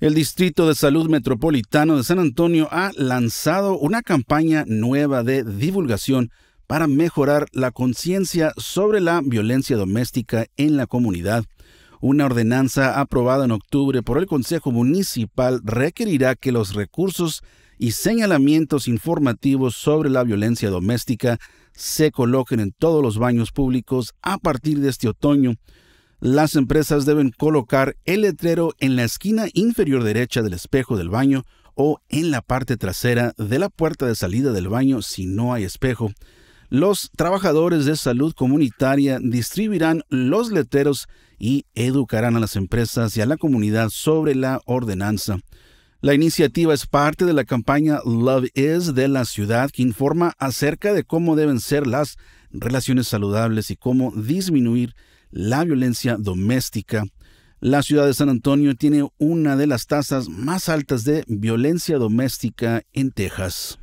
El Distrito de Salud Metropolitano de San Antonio ha lanzado una campaña nueva de divulgación para mejorar la conciencia sobre la violencia doméstica en la comunidad. Una ordenanza aprobada en octubre por el Consejo Municipal requerirá que los recursos y señalamientos informativos sobre la violencia doméstica se coloquen en todos los baños públicos a partir de este otoño. Las empresas deben colocar el letrero en la esquina inferior derecha del espejo del baño o en la parte trasera de la puerta de salida del baño si no hay espejo. Los trabajadores de salud comunitaria distribuirán los letreros y educarán a las empresas y a la comunidad sobre la ordenanza. La iniciativa es parte de la campaña Love Is de la ciudad que informa acerca de cómo deben ser las relaciones saludables y cómo disminuir la violencia doméstica. La ciudad de San Antonio tiene una de las tasas más altas de violencia doméstica en Texas.